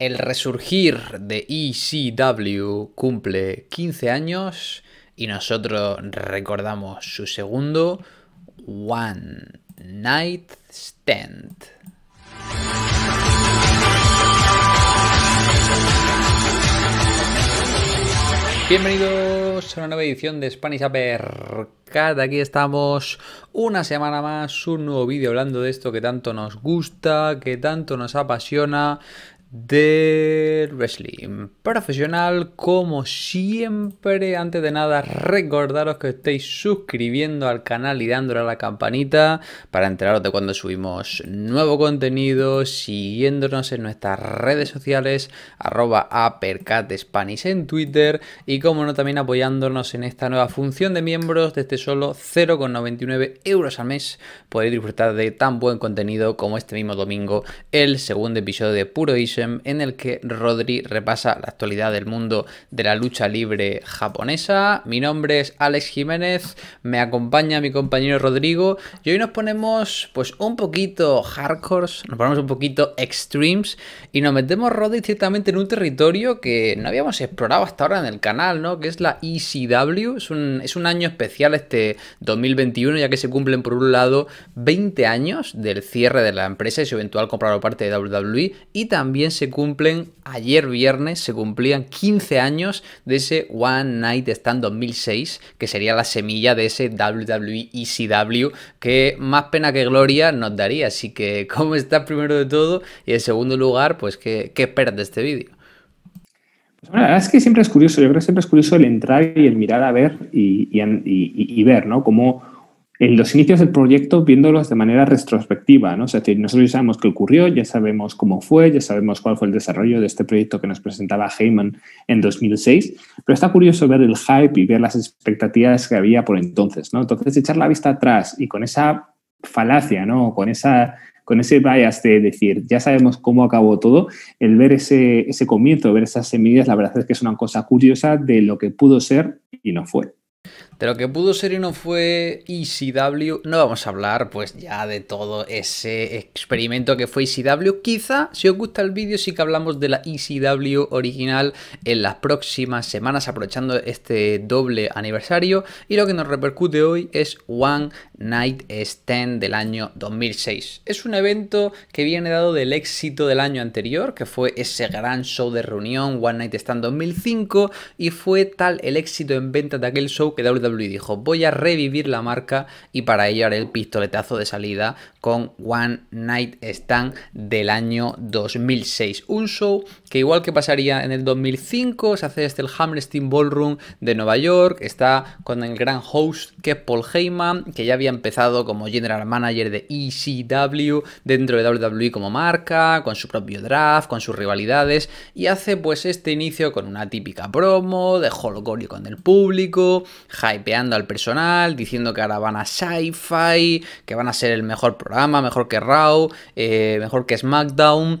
El resurgir de ECW cumple 15 años y nosotros recordamos su segundo One Night Stand. Bienvenidos a una nueva edición de Spanish Apercat. Aquí estamos una semana más, un nuevo vídeo hablando de esto que tanto nos gusta, que tanto nos apasiona, del wrestling profesional. Como siempre, antes de nada, recordaros que estéis suscribiendo al canal y dándole a la campanita para enteraros de cuando subimos nuevo contenido, siguiéndonos en nuestras redes sociales, arroba Spanish en Twitter y como no también apoyándonos en esta nueva función de miembros de este solo 0,99 euros al mes. Podéis disfrutar de tan buen contenido como este mismo domingo, el segundo episodio de Puro Iso en el que Rodri repasa la actualidad del mundo de la lucha libre japonesa. Mi nombre es Alex Jiménez, me acompaña mi compañero Rodrigo y hoy nos ponemos pues un poquito hardcore, nos ponemos un poquito extremes y nos metemos Rodri ciertamente en un territorio que no habíamos explorado hasta ahora en el canal, ¿no? Que es la ECW, es un, es un año especial este 2021 ya que se cumplen por un lado 20 años del cierre de la empresa y su eventual compra parte de WWE y también se cumplen, ayer viernes se cumplían 15 años de ese One Night Stand 2006, que sería la semilla de ese WWE que más pena que gloria nos daría. Así que, ¿cómo estás primero de todo? Y en segundo lugar, pues, ¿qué, qué esperas de este vídeo? Pues la verdad es que siempre es curioso, yo creo que siempre es curioso el entrar y el mirar a ver y, ver, ¿no? Cómo en los inicios del proyecto viéndolos de manera retrospectiva, ¿no? es decir, nosotros ya sabemos qué ocurrió, ya sabemos cómo fue, ya sabemos cuál fue el desarrollo de este proyecto que nos presentaba Heyman en 2006, pero está curioso ver el hype y ver las expectativas que había por entonces, ¿no? Entonces, echar la vista atrás y con esa falacia, ¿no? Con esa con ese bias de decir, ya sabemos cómo acabó todo, el ver ese, ese comienzo, ver esas semillas, la verdad es que es una cosa curiosa de lo que pudo ser y no fue. De lo que pudo ser y no fue ECW, no vamos a hablar pues ya de todo ese experimento que fue ECW. Quizá, si os gusta el vídeo, sí que hablamos de la ECW original en las próximas semanas, aprovechando este doble aniversario. Y lo que nos repercute hoy es One Night Stand del año 2006. Es un evento que viene dado del éxito del año anterior, que fue ese gran show de reunión One Night Stand 2005, y fue tal el éxito en venta de aquel show que WWE y dijo, voy a revivir la marca y para ello haré el pistoletazo de salida con One Night Stand del año 2006. Un show que igual que pasaría en el 2005, se hace este el Hammerstein Ballroom de Nueva York, está con el gran host que Paul Heyman, que ya había empezado como general manager de ECW dentro de WWE como marca, con su propio draft, con sus rivalidades, y hace pues este inicio con una típica promo de holgorio con el público, hype al personal, diciendo que ahora van a sci-fi, que van a ser el mejor programa, mejor que Raw, eh, mejor que SmackDown.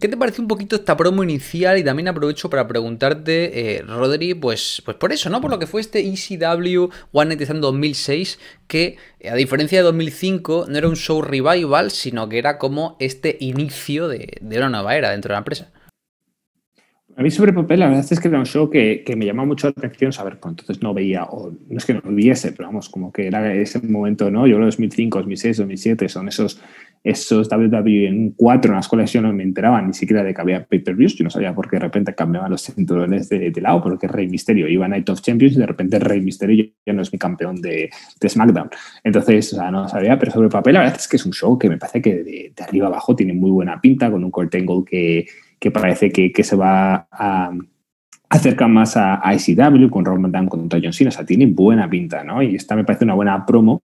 ¿Qué te parece un poquito esta promo inicial? Y también aprovecho para preguntarte, eh, Rodri, pues, pues por eso, ¿no? Por lo que fue este ECW One Night Stand 2006, que eh, a diferencia de 2005 no era un show revival, sino que era como este inicio de, de una nueva era dentro de la empresa. A mí sobre papel la verdad es que era un show que, me llamó mucho la atención saber cuánto. Entonces no veía, o no es que no lo viese, pero vamos, como que era ese momento, ¿no? Yo creo 2005, 2006, 2007 son esos, esos e en 4 en las cuales yo no me enteraba ni siquiera de que había pay-per-views. Yo no sabía por qué de repente cambiaban los cinturones de, de lado, porque Rey Misterio iba a Night of Champions y de repente Rey Misterio ya no es mi campeón de, SmackDown. Entonces, o sea, no sabía, pero sobre papel la verdad es que es un show que me parece que de, arriba abajo tiene muy buena pinta, con un corte que que parece que, se va a acercar más a, ICW con Roman Dunn contra John Cena, o sea, tiene buena pinta, ¿no? Y esta me parece una buena promo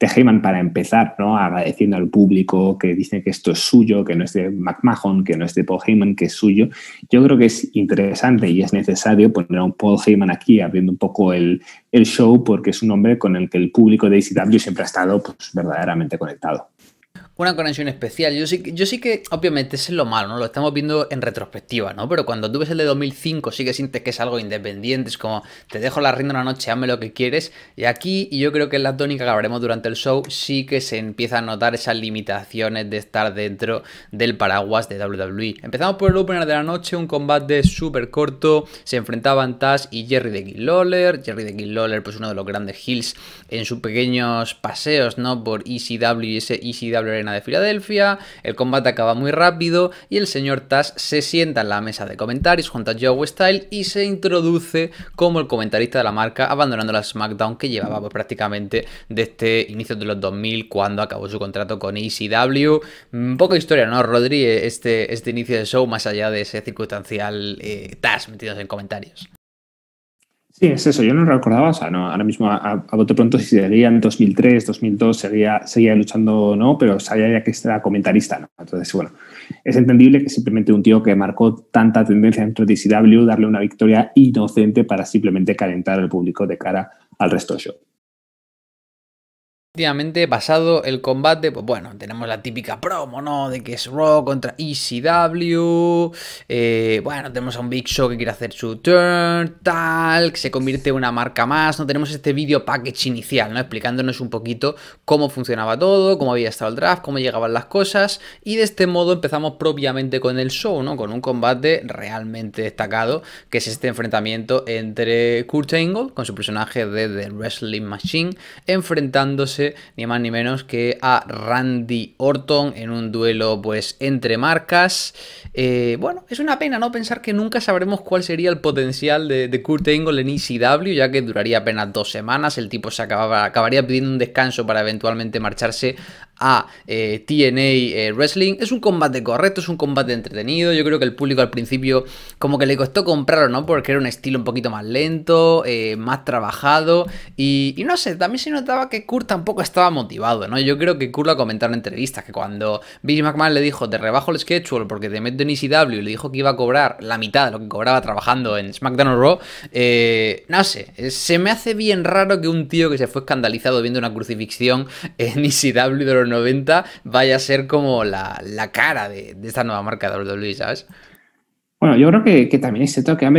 de Heyman para empezar, ¿no? Agradeciendo al público que dice que esto es suyo, que no es de McMahon, que no es de Paul Heyman, que es suyo. Yo creo que es interesante y es necesario poner a un Paul Heyman aquí abriendo un poco el, show porque es un hombre con el que el público de ICW siempre ha estado pues, verdaderamente conectado una conexión especial. Yo sí, yo sí que, obviamente, eso es lo malo, ¿no? Lo estamos viendo en retrospectiva, ¿no? Pero cuando tú ves el de 2005, sí que sientes que es algo independiente, es como te dejo la rienda una noche, hazme lo que quieres. Y aquí, y yo creo que es la tónica que hablaremos durante el show, sí que se empieza a notar esas limitaciones de estar dentro del paraguas de WWE. Empezamos por el opener de la noche, un combate súper corto, se enfrentaban Taz y Jerry de Kill Lawler. Jerry de Kill Lawler, pues uno de los grandes heels en sus pequeños paseos, ¿no? Por ECW, y ese ECW de Filadelfia, el combate acaba muy rápido y el señor Taz se sienta en la mesa de comentarios junto a Joe Style y se introduce como el comentarista de la marca abandonando la SmackDown que llevaba prácticamente desde este inicios de los 2000 cuando acabó su contrato con ECW. Mm, poca historia, ¿no, Rodríguez, Este, este inicio de show más allá de ese circunstancial eh, Tash metidos en comentarios. Sí, es eso, yo no lo recordaba, o sea, no, ahora mismo a, pronto si sería en 2003, 2002, seguía, seguía luchando no, pero sabía ya que era comentarista, Entonces, bueno, es entendible que simplemente un tío que marcó tanta tendencia dentro de DCW darle una victoria inocente para simplemente calentar al público de cara al resto del show efectivamente, pasado el combate, pues bueno, tenemos la típica promo, ¿no? De que es Raw contra ECW. Eh, bueno, tenemos a un Big Show que quiere hacer su turn, tal, que se convierte en una marca más. No tenemos este vídeo package inicial, ¿no? Explicándonos un poquito cómo funcionaba todo, cómo había estado el draft, cómo llegaban las cosas. Y de este modo empezamos propiamente con el show, ¿no? Con un combate realmente destacado, que es este enfrentamiento entre Kurt Angle, con su personaje de The Wrestling Machine, enfrentándose ni más ni menos que a Randy Orton en un duelo pues entre marcas. Eh, bueno, es una pena no pensar que nunca sabremos cuál sería el potencial de, Kurt Angle en ECW, ya que duraría apenas dos semanas, el tipo se acababa, acabaría pidiendo un descanso para eventualmente marcharse a eh, TNA eh, Wrestling. Es un combate correcto, es un combate entretenido. Yo creo que el público al principio como que le costó comprarlo, ¿no? Porque era un estilo un poquito más lento, eh, más trabajado. Y, no sé, también se notaba que Kurt tampoco estaba motivado, ¿no? Yo creo que Kurt lo ha comentado en entrevistas, que cuando Billy McMahon le dijo, te rebajo el schedule porque te meto en ECW y le dijo que iba a cobrar la mitad de lo que cobraba trabajando en SmackDown Raw, no sé, se me hace bien raro que un tío que se fue escandalizado viendo una crucifixión en ECW de los 90 vaya a ser como la, cara de, esta nueva marca de WWE, ¿sabes? Bueno, yo creo que, también es cierto que ACW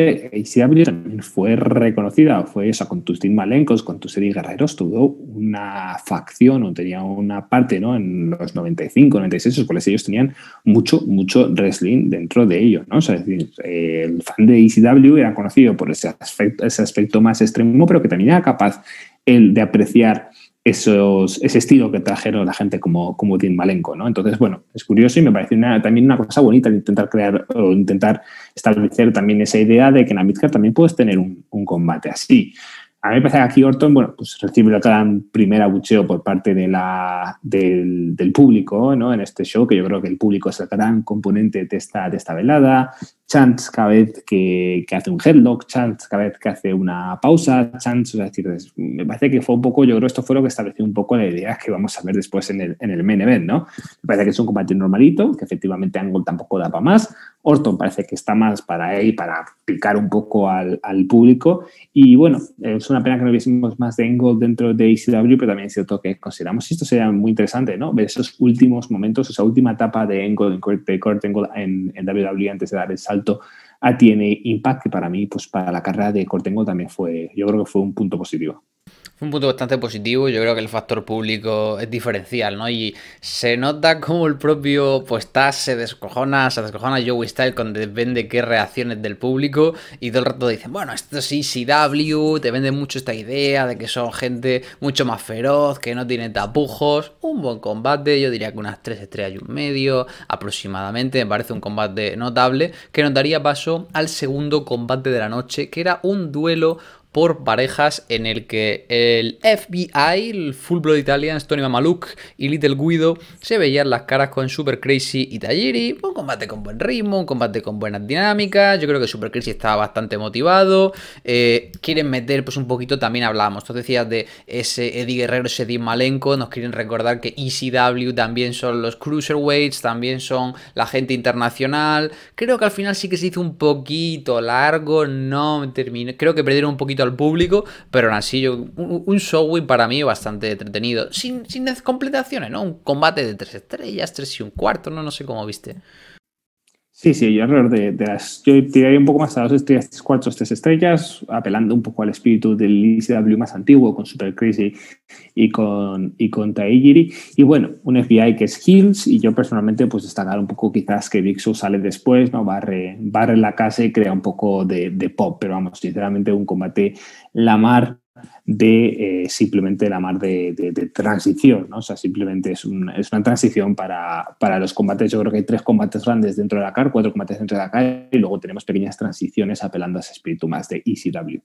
eh, también fue reconocida, fue, eso con tus Tim Malencos, con tu serie Guerreros, tuvo una facción o tenía una parte, ¿no? En los 95, 96, los cuales ellos tenían mucho, mucho wrestling dentro de ellos, ¿no? O sea, es decir, el fan de ACW era conocido por ese aspecto, ese aspecto más extremo, pero que también era capaz el de apreciar esos, ese estilo que trajeron la gente como, como Tim Malenko, ¿no? Entonces, bueno, es curioso y me parece también una cosa bonita intentar crear o intentar establecer también esa idea de que en Amidcar también puedes tener un combate así. A mí me parece que aquí Orton, bueno, pues recibe el gran primer abucheo por parte de la, del, público, ¿no? En este show, que yo creo que el público es el gran componente de esta, de esta velada. Chance cada vez que, hace un headlock, Chance cada vez que hace una pausa, Chance, es decir, me parece que fue un poco, yo creo que esto fue lo que estableció un poco la idea que vamos a ver después en el, en el main event, ¿no? Me parece que es un combate normalito, que efectivamente Angle tampoco da para más, Orton parece que está más para él, para picar un poco al, público. Y bueno, es una pena que no hubiésemos más de Engel dentro de ECW, pero también es cierto que consideramos esto sería muy interesante, ¿no? Ver esos últimos momentos, esa última etapa de Engel, de Kurt Engel en, en WWE antes de dar el salto a TNA Impact, que para mí, pues para la carrera de Kurt Engel también fue, yo creo que fue un punto positivo un punto bastante positivo. Yo creo que el factor público es diferencial, ¿no? Y se nota como el propio Taz se descojona, se descojona Joey Style con depende qué reacciones del público. Y todo el rato dicen, bueno, esto sí, CW, te vende mucho esta idea de que son gente mucho más feroz, que no tiene tapujos. Un buen combate, yo diría que unas 3 estrellas y un medio aproximadamente. Me parece un combate notable que nos daría paso al segundo combate de la noche, que era un duelo por parejas en el que el FBI, el Full Blood Italians, Tony Mamaluk y Little Guido se veían las caras con Super Crazy y Tajiri. Un combate con buen ritmo, un combate con buenas dinámicas. Yo creo que Super Crazy estaba bastante motivado. Eh, quieren meter, pues un poquito también hablábamos. Tú decías de ese Eddie Guerrero, ese Dean Malenko. Nos quieren recordar que ECW también son los Cruiserweights, también son la gente internacional. Creo que al final sí que se hizo un poquito largo. No termino, Creo que perdieron un poquito al público, pero aún así yo, un, show para mí bastante entretenido, sin, sin completaciones, ¿no? Un combate de tres estrellas, tres y un cuarto, no, no sé cómo viste. Sí, sí, yo alrededor de, las. Yo tiraría un poco más a dos estrellas, cuatro o tres estrellas, apelando un poco al espíritu del ICW más antiguo, con Super Crazy y con, y con Y bueno, un FBI que es Hills, y yo personalmente, pues destacar un poco quizás que Vixu sale después, ¿no? Barre, barre la casa y crea un poco de, de pop, pero vamos, sinceramente, un combate la mar de eh, simplemente la mar de, transición, ¿no? O sea, simplemente es una, transición para, para, los combates. Yo creo que hay tres combates grandes dentro de la CAR, cuatro combates dentro de la CAR y luego tenemos pequeñas transiciones apelando a ese espíritu más de ECW.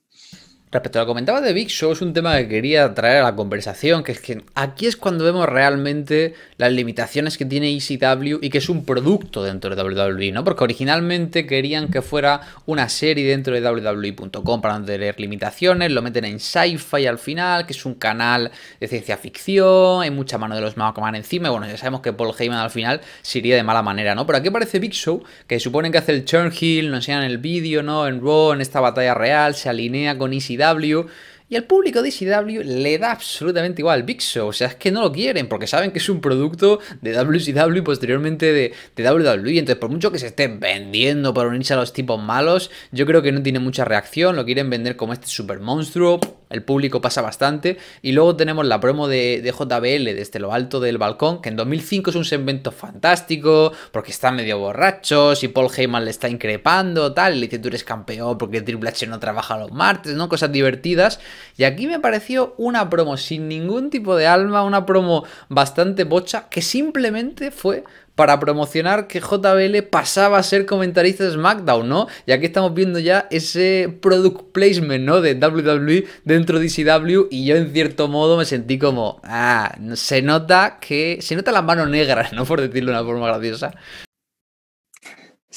Respecto a lo que comentaba de Big Show, es un tema que quería traer a la conversación, que es que aquí es cuando vemos realmente las limitaciones que tiene ECW y que es un producto dentro de WWE, ¿no? Porque originalmente querían que fuera una serie dentro de WWE.com para no tener limitaciones, lo meten en Sci-Fi al final, que es un canal de ciencia ficción, hay mucha mano de los van encima, y bueno, ya sabemos que Paul Heyman al final se iría de mala manera, ¿no? Pero aquí aparece Big Show, que suponen que hace el Churn Hill, nos enseñan el vídeo, ¿no? En Raw, en esta batalla real, se alinea con ECW, w y al público de ECW le da absolutamente igual Big Show. O sea, es que no lo quieren porque saben que es un producto de WCW y posteriormente de, de WWE. Entonces, por mucho que se estén vendiendo para unirse a los tipos malos, yo creo que no tiene mucha reacción. Lo quieren vender como este super monstruo. El público pasa bastante. Y luego tenemos la promo de, JBL desde lo alto del balcón, que en 2005 es un segmento fantástico porque está medio borracho, si Paul Heyman le está increpando, tal. le dice, tú eres campeón porque el Triple H no trabaja los martes, ¿no? Cosas divertidas y aquí me pareció una promo sin ningún tipo de alma, una promo bastante bocha, que simplemente fue para promocionar que JBL pasaba a ser comentarista de SmackDown, ¿no? Y aquí estamos viendo ya ese product placement, ¿no? De WWE dentro de DCW e y yo en cierto modo me sentí como, ah, se nota que, se nota la mano negra, ¿no? Por decirlo de una forma graciosa.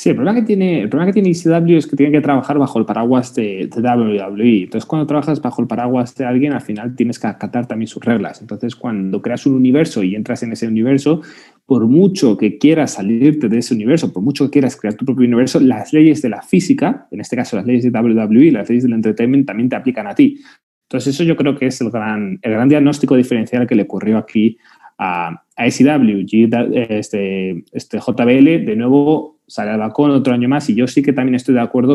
Sí, el problema que tiene, el problema que tiene ECW es que tiene que trabajar bajo el paraguas de, WWE. E. Entonces, cuando trabajas bajo el paraguas de alguien, al final tienes que acatar también sus reglas. Entonces, cuando creas un universo y entras en ese universo, por mucho que quieras salirte de ese universo, por mucho que quieras crear tu propio universo, las leyes de la física, en este caso las leyes de WWE, las leyes del entertainment, también te aplican a ti. Entonces, eso yo creo que es el gran, el gran diagnóstico diferencial que le ocurrió aquí a, a Este, este JBL de nuevo sale al balcón otro año más y yo sí que también estoy de acuerdo,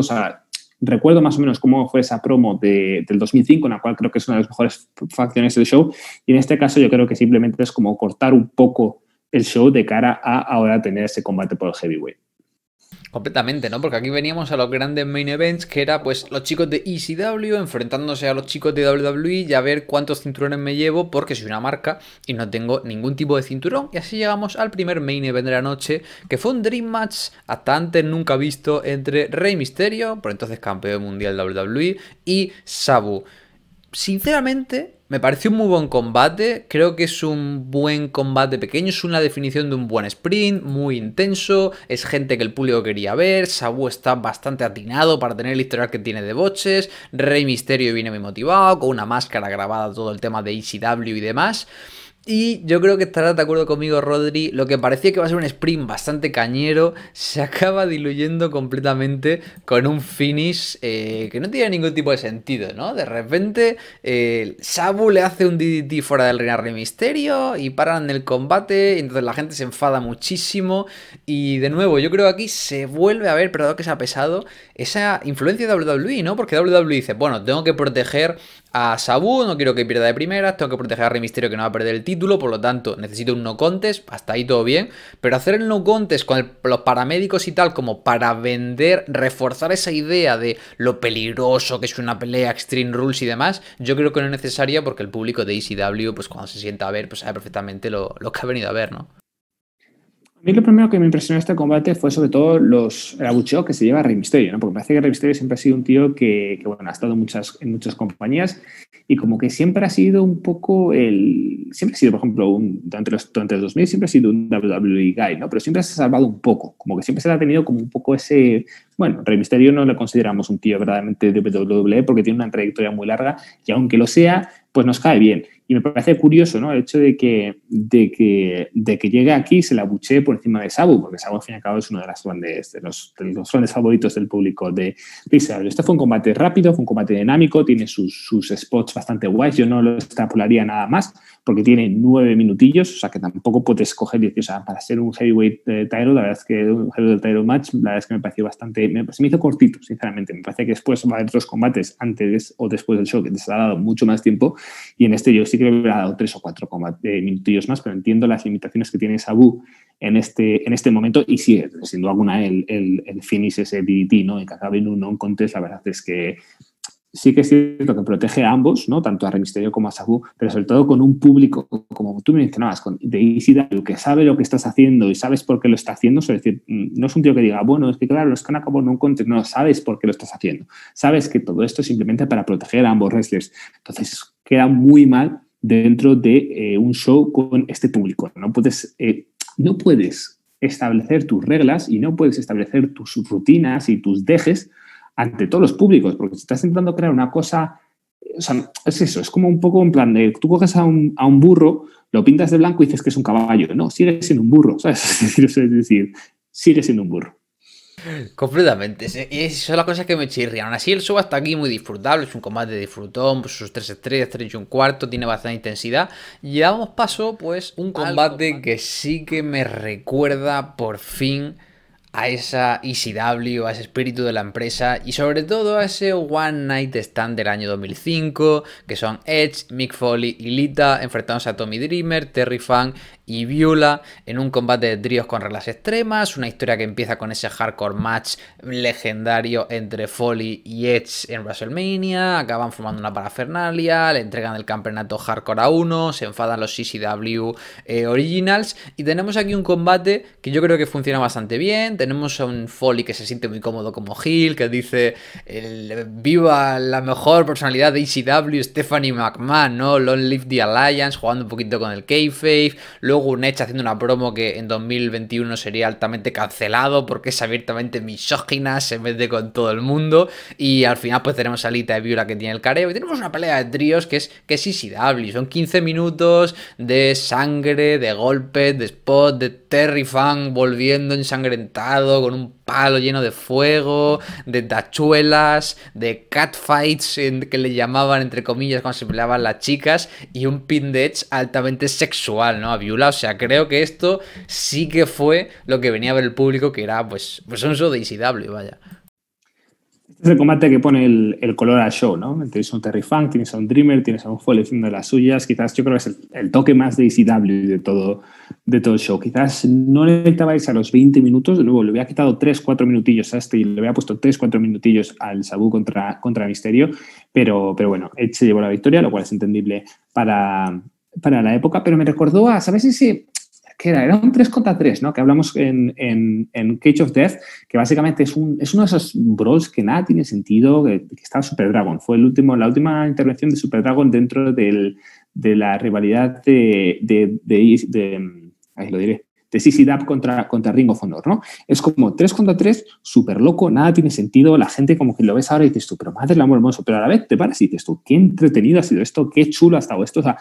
recuerdo más o menos cómo fue esa promo del 2005, en la cual creo que es una de las mejores facciones del show. Y en este caso yo creo que simplemente es como cortar un poco el show de cara a ahora tener ese combate por el heavyweight. Completamente, ¿no? Porque aquí veníamos a los grandes main events, que era pues los chicos de ECW enfrentándose a los chicos de WWE y a ver cuántos cinturones me llevo porque soy una marca y no tengo ningún tipo de cinturón. Y así llegamos al primer main event de la noche, que fue un Dream Match hasta antes nunca visto entre Rey Misterio, por entonces campeón mundial de WWE, y Sabu. Sinceramente, me pareció un muy buen combate, creo que es un buen combate pequeño, es una definición de un buen sprint, muy intenso, es gente que el público quería ver, Sabu está bastante atinado para tener el historial que tiene de boches, Rey Misterio viene muy motivado, con una máscara grabada todo el tema de ECW y demás. Y yo creo que estará de acuerdo conmigo, Rodri. Lo que parecía que va a ser un sprint bastante cañero se acaba diluyendo completamente con un finish eh, que no tiene ningún tipo de sentido, ¿no? De repente, eh, Sabu le hace un DDT fuera del de Misterio y paran el combate. Y entonces la gente se enfada muchísimo. Y de nuevo, yo creo que aquí se vuelve a ver, pero que se ha pesado, esa influencia de WWE, ¿no? Porque WWE dice, bueno, tengo que proteger a Sabu, no quiero que pierda de primeras, tengo que proteger a Rey Misterio que no va a perder el título, por lo tanto necesito un no contest, hasta ahí todo bien, pero hacer el no contest con los paramédicos y tal como para vender, reforzar esa idea de lo peligroso que es una pelea, Extreme Rules y demás, yo creo que no es necesaria porque el público de ECW pues cuando se sienta a ver pues sabe perfectamente lo que ha venido a ver, ¿no? mí lo primero que me impresionó de este combate fue sobre todo los, el abucheo que se lleva Rey Mysterio, ¿no? porque me parece que Rey Mysterio siempre ha sido un tío que, bueno, ha estado muchas, en muchas compañías y como que siempre ha sido un poco el... Siempre ha sido, por ejemplo, un, durante, los, los 2000 siempre ha sido un WWE guy, ¿no? pero siempre se ha salvado un poco, como que siempre se le ha tenido como un poco ese... Bueno, Rey Mysterio no lo consideramos un tío verdaderamente de WWE porque tiene una trayectoria muy larga y aunque lo sea, pues nos cae bien y me parece curioso, ¿no? El hecho de que, de que, de que llegue aquí y se la buchee por encima de Sabu, porque Sabu al fin y al cabo es uno de, las de, los, los grandes favoritos del público de, de Este fue un combate rápido, fue un combate dinámico, tiene sus, sus spots bastante guays. Yo no lo extrapolaría nada más, porque tiene nueve minutillos, o sea que tampoco puedes coger, o sea, para ser un heavyweight eh, Tyro, la verdad es que un heavyweight Tyro match, la verdad es que me pareció bastante, me, se me hizo cortito, sinceramente. Me parece que después va a haber otros combates antes o después del show que te ha dado mucho más tiempo y en este yo sí que le hubiera dado tres o cuatro minutos eh, minutillos más, pero entiendo las limitaciones que tiene Sabu en este, en este momento y sí, siendo alguna el, el, finish ese DDT, ¿no? En que acabe en un non-contest, la verdad es que sí que es cierto que protege a ambos, ¿no? Tanto a Remisterio como a Sabu, pero sobre todo con un público, como tú mencionabas, con de ECW, que sabe lo que estás haciendo y sabes por qué lo está haciendo. Es decir, mm, no es un tío que diga, bueno, es que claro, los que han acabado no un contest. No, sabes por qué lo estás haciendo. Sabes que todo esto es simplemente para proteger a ambos wrestlers. Entonces, queda muy mal dentro de eh, un show con este público. No puedes, eh, no puedes establecer tus reglas y no puedes establecer tus rutinas y tus dejes ante todos los públicos, porque estás intentando crear una cosa, o sea, es eso, es como un poco en plan de, tú coges a un, a un burro, lo pintas de blanco y dices que es un caballo, no, sigue siendo un burro, ¿sabes? Es decir, sigue siendo un burro. Completamente. Y son las cosas que me chirrian. así, el show hasta aquí muy disfrutable. Es un combate de disfrutón, pues, sus 3 estrellas, 3 y un cuarto, tiene bastante intensidad. Y damos paso, pues, un combate, que sí que me recuerda por fin a esa ECW, a ese espíritu de la empresa y sobre todo a ese One Night Stand del año 2005, que son Edge, Mick Foley y Lita enfrentándose a Tommy Dreamer, Terry Funk y Viola en un combate de tríos con reglas extremas, una historia que empieza con ese hardcore match legendario entre Foley y Edge en WrestleMania, acaban formando una parafernalia, le entregan el campeonato hardcore a uno, se enfadan los ECW eh, Originals y tenemos aquí un combate que yo creo que funciona bastante bien, tenemos a un Foley que se siente muy cómodo como Hill, que dice viva la mejor personalidad de ECW, Stephanie McMahon, ¿no? Long Live the Alliance, jugando un poquito con el kayfabe luego haciendo una promo que en 2021 sería altamente cancelado porque es abiertamente misógina, se mete con todo el mundo y al final pues tenemos a Lita de Viola que tiene el careo y tenemos una pelea de tríos que es que es insidable son 15 minutos de sangre, de golpes, de spot, de Terry Fang volviendo ensangrentado con un palo lleno de fuego, de tachuelas, de catfights en, que le llamaban entre comillas cuando se peleaban las chicas y un pin de altamente sexual, ¿no? A Viola, o sea, creo que esto sí que fue lo que venía a ver el público que era pues, pues un show de ICW, vaya. Este es el combate que pone el, color al show, ¿no? Tienes un Terry Funk, tienes a un Dreamer, tienes a un Foley haciendo las suyas. Quizás yo creo que es el, toque más de de todo, de todo el show. Quizás no le quitabais a los 20 minutos, de nuevo, le había quitado 3, 4 minutillos a este y le había puesto 3, 4 minutillos al Sabu contra, contra Misterio. Pero, pero bueno, Edge se llevó la victoria, lo cual es entendible para, para la época. Pero me recordó a, ¿sabes ese era? un 3 contra 3, ¿no? Que hablamos en, en, Cage of Death, que básicamente es, es uno de esos bros que nada tiene sentido, que, está estaba Super Dragon. Fue el último, la última intervención de Super Dragon dentro de la rivalidad de, de, contra, contra Ring of ¿no? Es como 3 contra 3, súper loco, nada tiene sentido, la gente como que lo ves ahora y dices tú, pero madre la amor hermoso, pero a la vez te paras y dices tú, qué entretenido ha sido esto, qué chulo ha estado esto, o sea,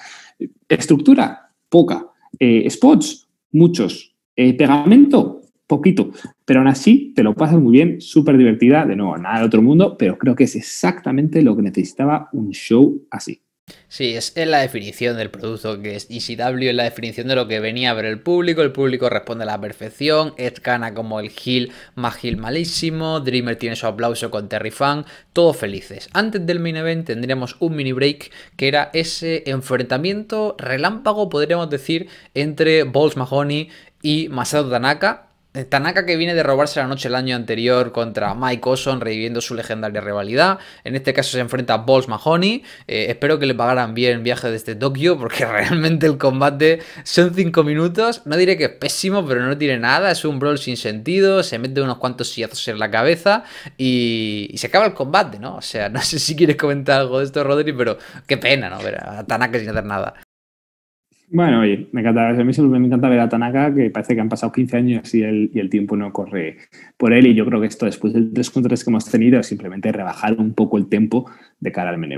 estructura, poca, eh, spots, muchos. pegamento, eh, poquito, pero aún así te lo pasas muy bien, súper divertida, de nuevo, nada de otro mundo, pero creo que es exactamente lo que necesitaba un show así. Sí, es, la definición del producto que es ECW, es la definición de lo que venía a ver el público. El público responde a la perfección. Ed gana como el heel más heel malísimo. Dreamer tiene su aplauso con Terry Fan. Todos felices. Antes del main event tendríamos un mini break que era ese enfrentamiento relámpago, podríamos decir, entre Balls Mahoney y Masato Tanaka eh, Tanaka que viene de robarse la noche el año anterior contra Mike Oson reviviendo su legendaria rivalidad. En este caso se enfrenta a Balls Mahoney. Eh, espero que le pagaran bien el viaje desde este Tokio porque realmente el combate son 5 minutos. No diré que es pésimo, pero no tiene nada. Es un brawl sin sentido. Se mete unos cuantos sillazos en la cabeza y, y se acaba el combate, ¿no? O sea, no sé si quieres comentar algo de esto, Rodri, pero qué pena, ¿no? Ver a Tanaka sin hacer nada. Bueno, oye, me encanta, a mí me encanta ver a Tanaka, que parece que han pasado 15 años y el, y el tiempo no corre por él. Y yo creo que esto, después del 3 contra que hemos tenido, es simplemente rebajar un poco el tiempo de cara al main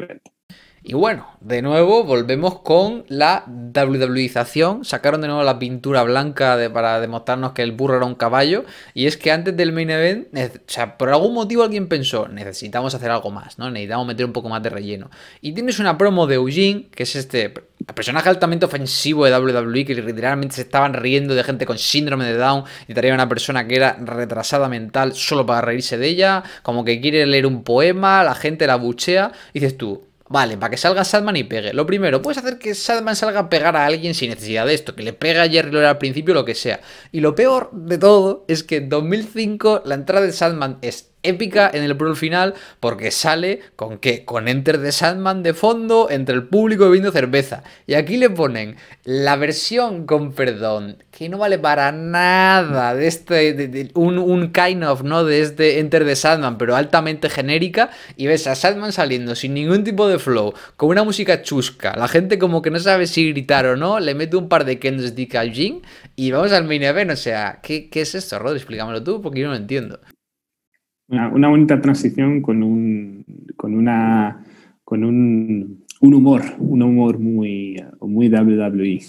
y bueno, de nuevo volvemos con la WWización. Sacaron de nuevo la pintura blanca para demostrarnos que el burro era un caballo. Y es que antes del main event, o sea, por algún motivo alguien pensó, necesitamos hacer algo más, ¿no? Necesitamos meter un poco más de relleno. Y tienes una promo de Eugene, que es este personaje altamente ofensivo de WWE, que literalmente se estaban riendo de gente con síndrome de Down y traía una persona que era retrasada mental solo para reírse de ella, como que quiere leer un poema, la gente la buchea. Y dices tú, Vale, para que salga Sadman y pegue. Lo primero, puedes hacer que Sadman salga a pegar a alguien sin necesidad de esto, que le pega a Jerry Lore al principio, lo que sea. Y lo peor de todo es que en 2005 la entrada de Sadman es épica en el Pro final porque sale con que con Enter the Sandman de fondo entre el público bebiendo cerveza. Y aquí le ponen la versión con perdón, que no vale para nada de este un, kind of, ¿no? De este Enter the Sandman, pero altamente genérica y ves a Sandman saliendo sin ningún tipo de flow, con una música chusca, la gente como que no sabe si gritar o no, le mete un par de Kendrick de y vamos al main event, o sea, ¿qué, qué es esto, Rod? Explícamelo tú porque yo no lo entiendo. Una, bonita transición con un, con una, con un, humor, un humor muy, muy WWE.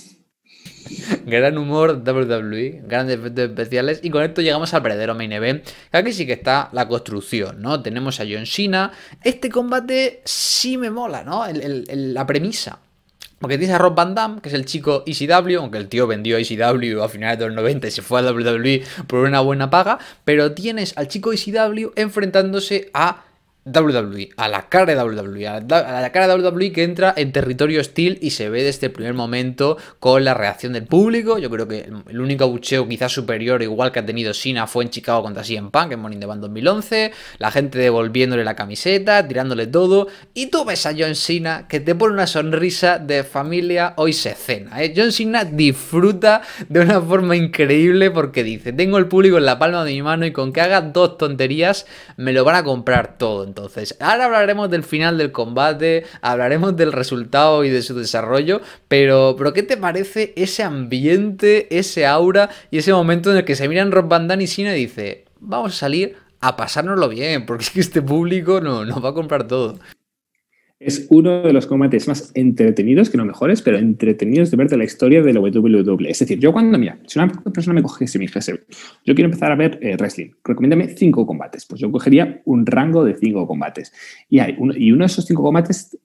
Gran humor WWE, grandes efectos especiales. Y con esto llegamos al verdadero main event. aquí sí que está la construcción, ¿no? Tenemos a John Cena. Este combate sí me mola, ¿no? la premisa. Porque tienes a Rob Van Damme, que es el chico ECW, aunque el tío vendió ECW a finales de los 90 y se fue a WWE por una buena paga, pero tienes al chico ECW enfrentándose a WWE, a la cara de WWE, a la, cara de WWE que entra en territorio hostil y se ve desde el primer momento con la reacción del público. Yo creo que el único bucheo quizás superior igual que ha tenido Cena fue en Chicago contra CM Punk en Morning the Band 2011, la gente devolviéndole la camiseta, tirándole todo, y tú ves a John Cena que te pone una sonrisa de familia, hoy se cena. ¿eh? John Cena disfruta de una forma increíble porque dice, tengo el público en la palma de mi mano y con que haga dos tonterías me lo van a comprar todo. Entonces, ahora hablaremos del final del combate, hablaremos del resultado y de su desarrollo, pero, pero ¿qué te parece ese ambiente, ese aura y ese momento en el que se miran Rob Van y Sina y dice, vamos a salir a pasárnoslo bien, porque es que este público no, nos va a comprar todo. Es uno de los combates más entretenidos, que no mejores, pero entretenidos de ver de la historia de la WWE. Es decir, yo cuando, mira, si una persona me cogiese y me yo quiero empezar a ver eh, wrestling, recomiéndame cinco combates, pues yo cogería un rango de cinco combates. Y, hay uno, y uno de esos cinco combates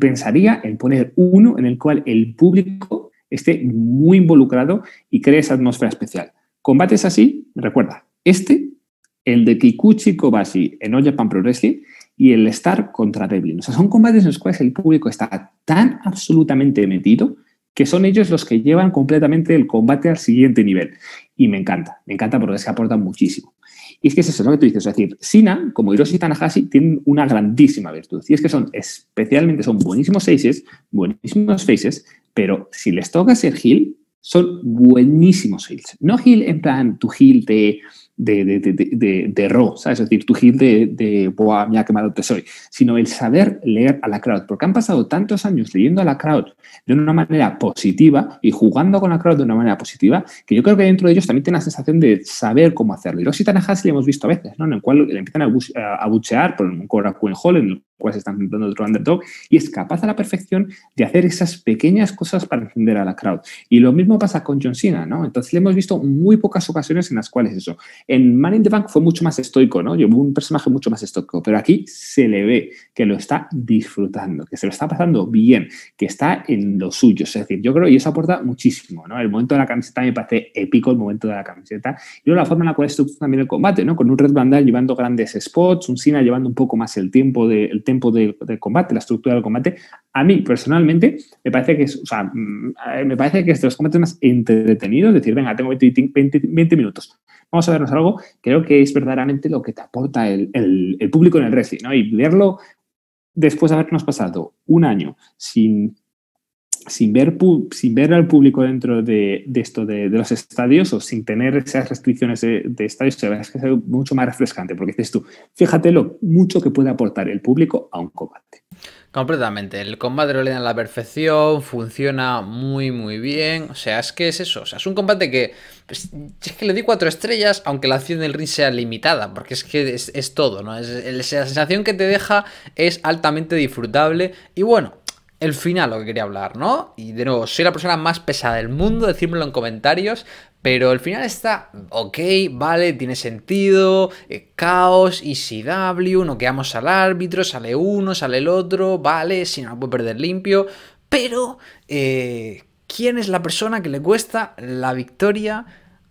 pensaría en poner uno en el cual el público esté muy involucrado y cree esa atmósfera especial. Combates así, recuerda, este, el de Kikuchi Kobashi en Japan Pro Wrestling, y el estar contra Devlin. O sea, son combates en los cuales el público está tan absolutamente metido que son ellos los que llevan completamente el combate al siguiente nivel. Y me encanta, me encanta porque se aporta muchísimo. Y es que es eso, lo que tú dices, es decir, Sina, como Hiroshi Tanahashi, tienen una grandísima virtud. Y es que son especialmente, son buenísimos faces, buenísimos faces, pero si les toca ser heal, son buenísimos heals. No heal en plan tu heal de de, de, de, de Ro, ¿sabes? Es decir, tu hit de, boah, me ha quemado te soy, sino el saber leer a la crowd, porque han pasado tantos años leyendo a la crowd de una manera positiva y jugando con la crowd de una manera positiva, que yo creo que dentro de ellos también tienen la sensación de saber cómo hacerlo. Y Rosita Nahas le hemos visto a veces, ¿no? En el cual le empiezan a, buchear por un en Hall, en el cual se están enfrentando otro underdog, y es capaz a la perfección de hacer esas pequeñas cosas para encender a la crowd. Y lo mismo pasa con John Cena, ¿no? Entonces le hemos visto muy pocas ocasiones en las cuales eso. En Man in the Bank fue mucho más estoico, ¿no? Yo un personaje mucho más estoico, pero aquí se le ve que lo está disfrutando, que se lo está pasando bien, que está en lo suyo. Es decir, yo creo, y eso aporta muchísimo, ¿no? El momento de la camiseta me parece épico, el momento de la camiseta, y luego la forma en la cual estructura también el combate, ¿no? Con un Red Bandal llevando grandes spots, un Sina llevando un poco más el tiempo, del tiempo combate, la estructura del combate. A mí, personalmente, me parece que es, o sea, mm, eh, me parece que es de los combates más entretenidos, es decir, venga, tengo 20 minutos, vamos a vernos algo, creo que es verdaderamente lo que te aporta el, el, público en el Reci, ¿no? Y verlo después de habernos pasado un año sin, sin, ver, sin ver al público dentro de, esto de, los estadios o sin tener esas restricciones de, estadios, es mucho más refrescante, porque dices tú, fíjate lo mucho que puede aportar el público a un combate. Completamente. El combate lo leen a la perfección, funciona muy, muy bien. O sea, es que es eso. O sea, es un combate que. Pues, es que le di cuatro estrellas, aunque la acción del ring sea limitada, porque es que es, es todo, ¿no? la sensación que te deja es altamente disfrutable. Y bueno, el final, lo que quería hablar, ¿no? Y de nuevo, soy la persona más pesada del mundo, decírmelo en comentarios, pero al final está, ok, vale, tiene sentido, eh, caos, ECW, quedamos al árbitro, sale uno, sale el otro, vale, si no puede perder limpio, pero eh, ¿quién es la persona que le cuesta la victoria,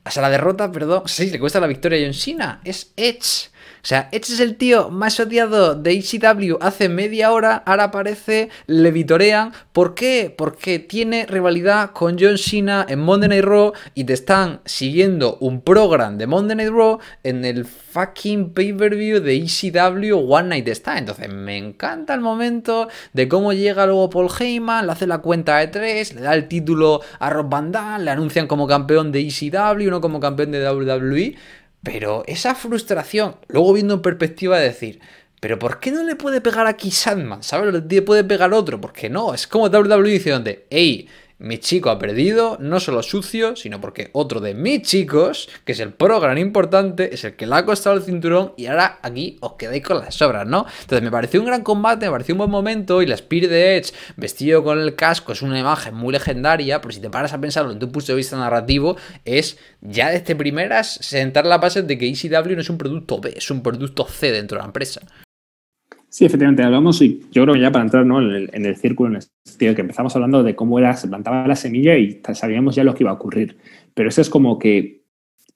o sea, la derrota, perdón, sí, le cuesta la victoria a John China Es Edge. O sea, este es el tío más odiado de ECW hace media hora, ahora aparece, le vitorean. ¿Por qué? Porque tiene rivalidad con John Cena en Monday Night Raw y te están siguiendo un program de Monday Night Raw en el fucking pay-per-view de ECW One Night Stand. Entonces, me encanta el momento de cómo llega luego Paul Heyman, le hace la cuenta de tres, le da el título a Rob Van Damme, le anuncian como campeón de ECW, no como campeón de WWE. Pero esa frustración, luego viendo en perspectiva, decir, pero ¿por qué no le puede pegar aquí Sandman? ¿Sabes? Le puede pegar otro. ¿Por qué no? Es como WWE diciendo, ey. Mi chico ha perdido, no solo sucio, sino porque otro de mis chicos, que es el pro gran importante, es el que le ha costado el cinturón y ahora aquí os quedáis con las sobras, ¿no? Entonces me pareció un gran combate, me pareció un buen momento y la Spear de Edge vestido con el casco es una imagen muy legendaria, pero si te paras a pensarlo desde un punto de vista narrativo, es ya desde primeras sentar la base de que ECW no es un producto B, es un producto C dentro de la empresa. Sí, efectivamente, hablamos y yo creo que ya para entrar ¿no? en, el, círculo, en el que empezamos hablando de cómo era, se plantaba la semilla y sabíamos ya lo que iba a ocurrir. Pero eso es como que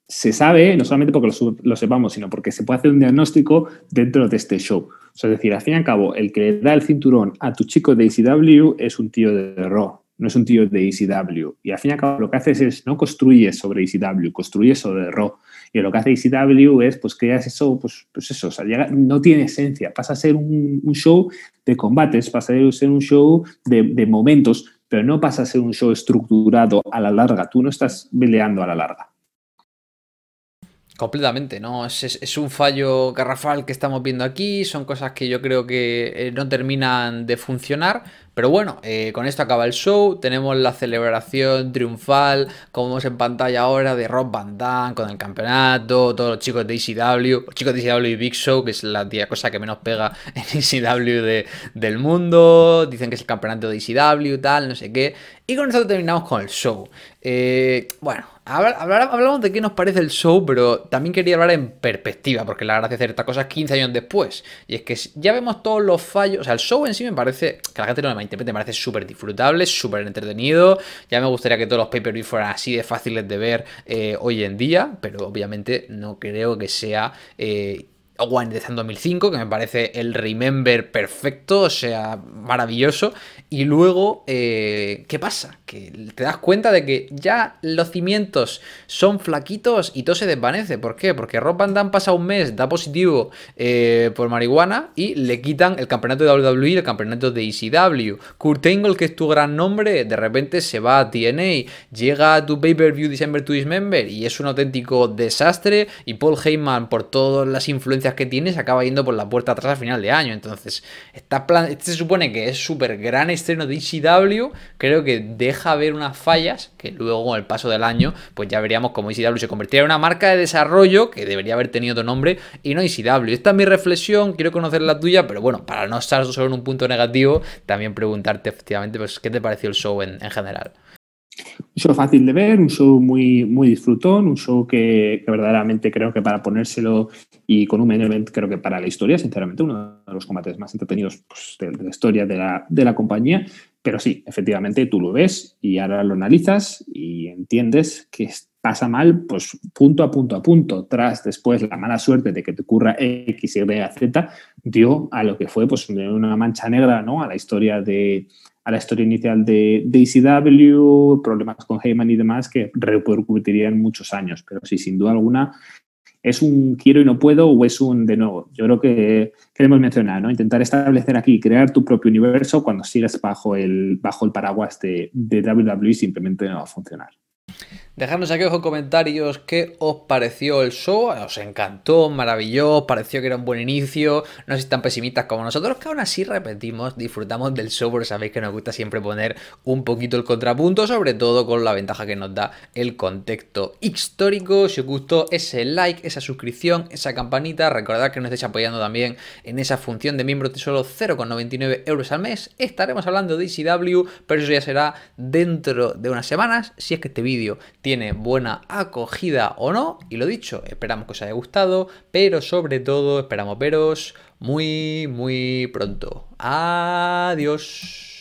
se sabe, no solamente porque lo, sepamos, sino porque se puede hacer un diagnóstico dentro de este show. es decir, al fin y al cabo, el que le da el cinturón a tu chico de ECW es un tío de Raw, no es un tío de ECW. Y al fin y al cabo lo que haces es no construyes sobre ECW, construyes sobre Raw. Y lo que hace ICW e es, pues, creas eso, pues, pues, eso, no tiene esencia, pasa a ser un, show de combates, pasa a ser un show de, momentos, pero no pasa a ser un show estructurado a la larga, tú no estás peleando a la larga. Completamente, ¿no? es, un fallo garrafal que estamos viendo aquí, son cosas que yo creo que eh, no terminan de funcionar. Pero bueno, eh, con esto acaba el show. Tenemos la celebración triunfal, como vemos en pantalla ahora, de Rob Van Damme con el campeonato, todos los chicos de ECW, los chicos de ECW y Big Show, que es la tía cosa que menos pega en ECW de, del mundo. Dicen que es el campeonato de ECW, tal, no sé qué. Y con esto terminamos con el show. Eh, bueno, hablamos de qué nos parece el show, pero también quería hablar en perspectiva, porque la gracia de hacer estas cosas 15 años después. Y es que ya vemos todos los fallos. O sea, el show en sí me parece que la gente no me me parece súper disfrutable, súper entretenido. Ya me gustaría que todos los pay-per-view fueran así de fáciles de ver eh, hoy en día, pero obviamente no creo que sea... Eh, One 2005, que me parece el remember perfecto, o sea, maravilloso. Y luego, eh, ¿qué pasa? te das cuenta de que ya los cimientos son flaquitos y todo se desvanece. ¿Por qué? Porque Rob Van Damme pasa un mes, da positivo eh, por marihuana y le quitan el campeonato de WWE y el campeonato de ECW. Kurt Angle, que es tu gran nombre, de repente se va a TNA, llega a tu pay-per-view December to Dismember y es un auténtico desastre. Y Paul Heyman, por todas las influencias que tiene, se acaba yendo por la puerta atrás al final de año. Entonces, este se supone que es súper gran estreno de ECW. Creo que deja deja ver unas fallas que luego con el paso del año pues ya veríamos cómo ECW se convertiría en una marca de desarrollo que debería haber tenido otro nombre y no ECW. Esta es mi reflexión, quiero conocer la tuya, pero bueno, para no estar solo en un punto negativo, también preguntarte efectivamente pues, qué te pareció el show en, general. Un show fácil de ver, un show muy, muy disfrutón, un show que, verdaderamente creo que para ponérselo y con un main event creo que para la historia, sinceramente, uno de los combates más entretenidos pues, de, de, la historia de la, de la compañía. Pero sí, efectivamente tú lo ves y ahora lo analizas y entiendes que pasa mal, pues punto a punto a punto, tras después la mala suerte de que te ocurra X, Y, Z, dio a lo que fue pues una mancha negra, ¿no? A la historia de a la historia inicial de, de e problemas con Heyman y demás que repercutirían muchos años. Pero sí, sin duda alguna, es un quiero y no puedo o es un de nuevo. Yo creo que queremos mencionar, ¿no? Intentar establecer aquí, crear tu propio universo cuando sigas bajo el, bajo el paraguas de, de WWE simplemente no va a funcionar. Dejadnos aquí en comentarios qué os pareció el show. ¿Os encantó? ¿Maravilló? ¿Pareció que era un buen inicio? No sois tan pesimistas como nosotros, que aún así repetimos, disfrutamos del show, porque sabéis que nos gusta siempre poner un poquito el contrapunto, sobre todo con la ventaja que nos da el contexto histórico. Si os gustó ese like, esa suscripción, esa campanita, recordad que nos estáis apoyando también en esa función de miembro de solo 0,99 euros al mes. Estaremos hablando de ECW, pero eso ya será dentro de unas semanas, si es que este vídeo tiene buena acogida o no. Y lo dicho, esperamos que os haya gustado, pero sobre todo esperamos veros muy, muy pronto. Adiós.